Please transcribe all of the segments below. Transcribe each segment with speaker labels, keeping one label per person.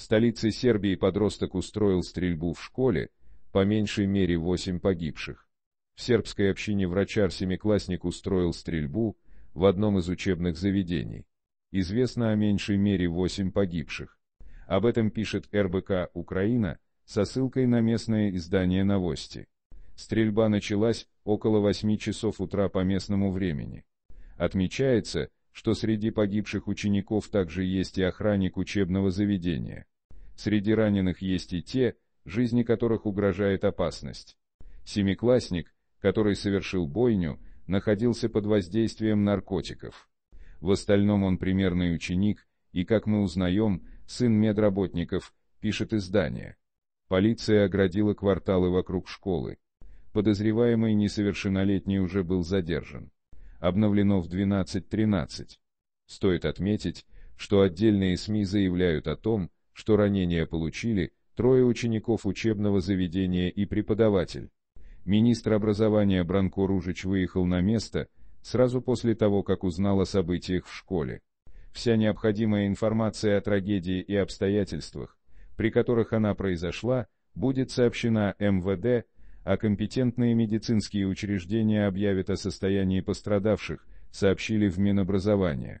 Speaker 1: В столице Сербии подросток устроил стрельбу в школе, по меньшей мере восемь погибших. В сербской общине врачар-семиклассник устроил стрельбу в одном из учебных заведений. Известно о меньшей мере восемь погибших. Об этом пишет РБК «Украина» со ссылкой на местное издание «Новости». Стрельба началась около 8 часов утра по местному времени. Отмечается, что среди погибших учеников также есть и охранник учебного заведения. Среди раненых есть и те, жизни которых угрожает опасность. Семиклассник, который совершил бойню, находился под воздействием наркотиков. В остальном он примерный ученик, и, как мы узнаем, сын медработников, пишет издание. Полиция оградила кварталы вокруг школы. Подозреваемый несовершеннолетний уже был задержан. Обновлено в 12.13. Стоит отметить, что отдельные СМИ заявляют о том, что ранения получили трое учеников учебного заведения и преподаватель. Министр образования Бранко Ружич выехал на место, сразу после того, как узнал о событиях в школе. Вся необходимая информация о трагедии и обстоятельствах, при которых она произошла, будет сообщена МВД, а компетентные медицинские учреждения объявят о состоянии пострадавших, сообщили в Минобразования.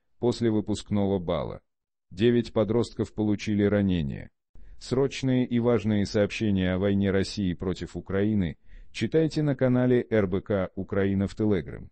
Speaker 1: после выпускного бала. Девять подростков получили ранения. Срочные и важные сообщения о войне России против Украины читайте на канале РБК «Украина в Телеграм».